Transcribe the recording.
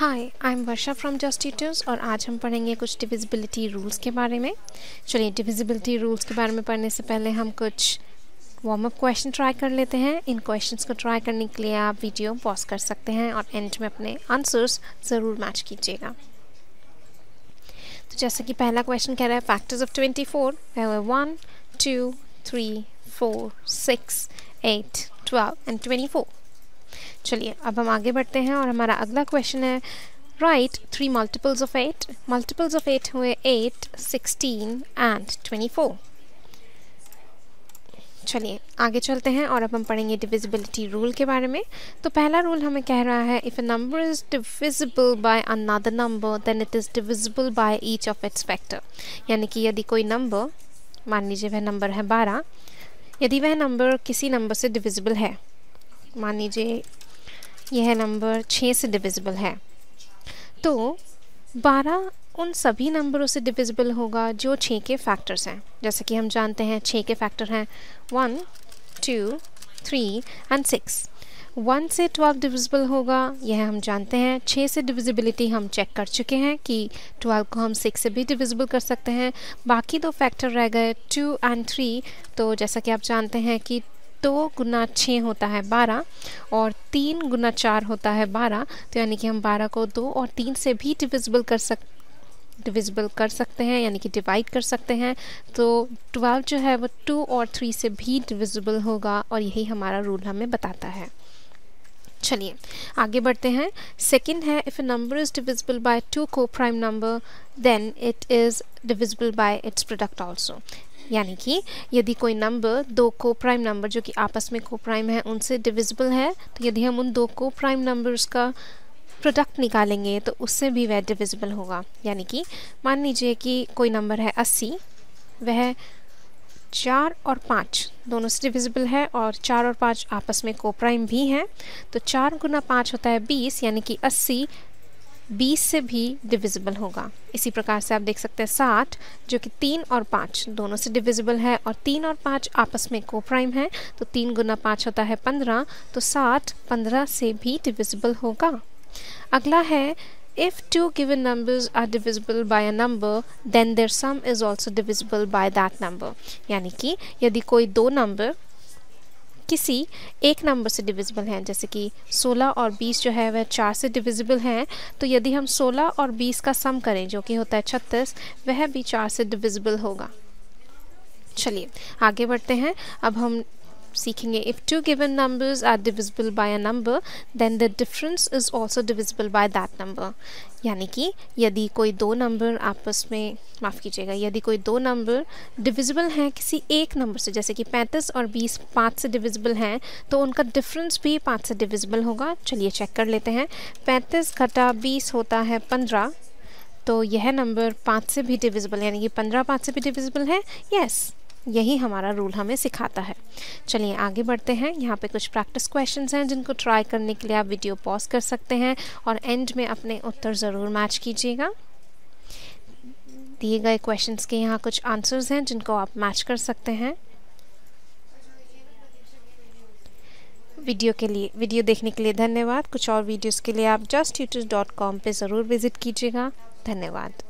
Hi I am Varsha from जस्टिट्यूज और आज हम पढ़ेंगे कुछ डिविजिबिलिटी रूल्स के बारे में चलिए डिविजिबिलिटी रूल्स के बारे में पढ़ने से पहले हम कुछ वार्म अप क्वेश्चन ट्राई कर लेते हैं इन क्वेश्चंस को ट्राई करने के लिए आप वीडियो पॉज कर सकते हैं और एंड में अपने आंसर्स ज़रूर मैच कीजिएगा तो जैसा कि पहला क्वेश्चन कह रहा है factors of twenty four one two three four six eight twelve and twenty four चलिए अब हम आगे बढ़ते हैं और हमारा अगला क्वेश्चन है write three multiples of eight multiples of eight हुए eight sixteen and twenty four चलिए आगे चलते हैं और अब हम पढ़ेंगे डिविजिबिलिटी रूल के बारे में तो पहला रूल हमें कह रहा है if a number is divisible by another number then it is divisible by each of its factor यानी कि यदि कोई नंबर मान लीजिए वह नंबर है बारह यदि वह नंबर किसी नंबर से डिविजिबल है मान लीजिए यह नंबर छः से डिविजिबल है तो बारह उन सभी नंबरों से डिविजिबल होगा जो छः के फैक्टर्स हैं जैसे कि हम जानते हैं छः के फैक्टर हैं one two three and six one से ट्वेल्व डिविजिबल होगा यह हम जानते हैं छः से डिविजिबिलिटी हम चेक कर चुके हैं कि ट्वेल्व को हम सिक्स से भी डिविजिबल कर सकते हैं बाकी दो फैक्टर रह गए टू एंड थ्री तो जैसा कि आप जानते हैं कि दो गुना छः होता है बारह और तीन गुना चार होता है बारह तो यानी कि हम बारह को दो और तीन से भी डिविजिबल कर सक डिविजिबल कर सकते हैं यानी कि डिवाइड कर सकते हैं तो ट्वेल्व जो है वो टू और थ्री से भी डिविजिबल होगा और यही हमारा रूल हमें बताता है चलिए आगे बढ़ते हैं सेकंड है if a number is divisible by two coprime number then it is divisible by its product also यानी कि यदि कोई नंबर दो को प्राइम नंबर जो कि आपस में को प्राइम है उनसे डिविजिबल है तो यदि हम उन दो को प्राइम नंबर्स का प्रोडक्ट निकालेंगे तो उससे भी वह डिविजिबल होगा यानी कि मान लीजिए कि कोई नंबर है अस्सी वह चार और पाँच दोनों से डिविजिबल है और चार और पाँच आपस में को प्राइम भी हैं तो चार गुना पाँच होता है बीस यानी कि अस्सी बीस से भी डिविजिबल होगा इसी प्रकार से आप देख सकते हैं साठ जो कि तीन और पाँच दोनों से डिविजिबल है और तीन और पाँच आपस में को प्राइम है तो तीन गुना पाँच होता है पंद्रह तो साठ पंद्रह से भी डिविजिबल होगा अगला है If two given numbers are divisible by a number, then their sum is also divisible by that number. यानी कि यदि कोई दो नंबर किसी एक नंबर से डिविजिबल हैं जैसे कि 16 और 20 जो है वह चार से डिविजिबल हैं तो यदि हम 16 और 20 का सम करें जो कि होता है 36 वह भी चार से डिविजिबल होगा चलिए आगे बढ़ते हैं अब हम सीखेंगे if two given numbers are divisible by a number then the difference is also divisible by that number यानी कि यदि कोई दो नंबर आपस में माफ़ कीजिएगा यदि कोई दो नंबर डिविजिबल हैं किसी एक नंबर से जैसे कि 35 और 20 पाँच से डिविजिबल हैं तो उनका डिफरेंस भी पाँच से डिविजिबल होगा चलिए चेक कर लेते हैं 35 घटा 20 होता है 15 तो यह नंबर पाँच से भी डिविजिबल यानी कि पंद्रह पाँच से भी डिविजिबल है यस yes. यही हमारा रूल हमें सिखाता है चलिए आगे बढ़ते हैं यहाँ पे कुछ प्रैक्टिस क्वेश्चंस हैं जिनको ट्राई करने के लिए आप वीडियो पॉज कर सकते हैं और एंड में अपने उत्तर ज़रूर मैच कीजिएगा दिए गए क्वेश्चंस के यहाँ कुछ आंसर्स हैं जिनको आप मैच कर सकते हैं वीडियो के लिए वीडियो देखने के लिए धन्यवाद कुछ और वीडियोस के लिए आप जस्ट यूट्यूब डॉट कॉम पर ज़रूर विज़िट कीजिएगा धन्यवाद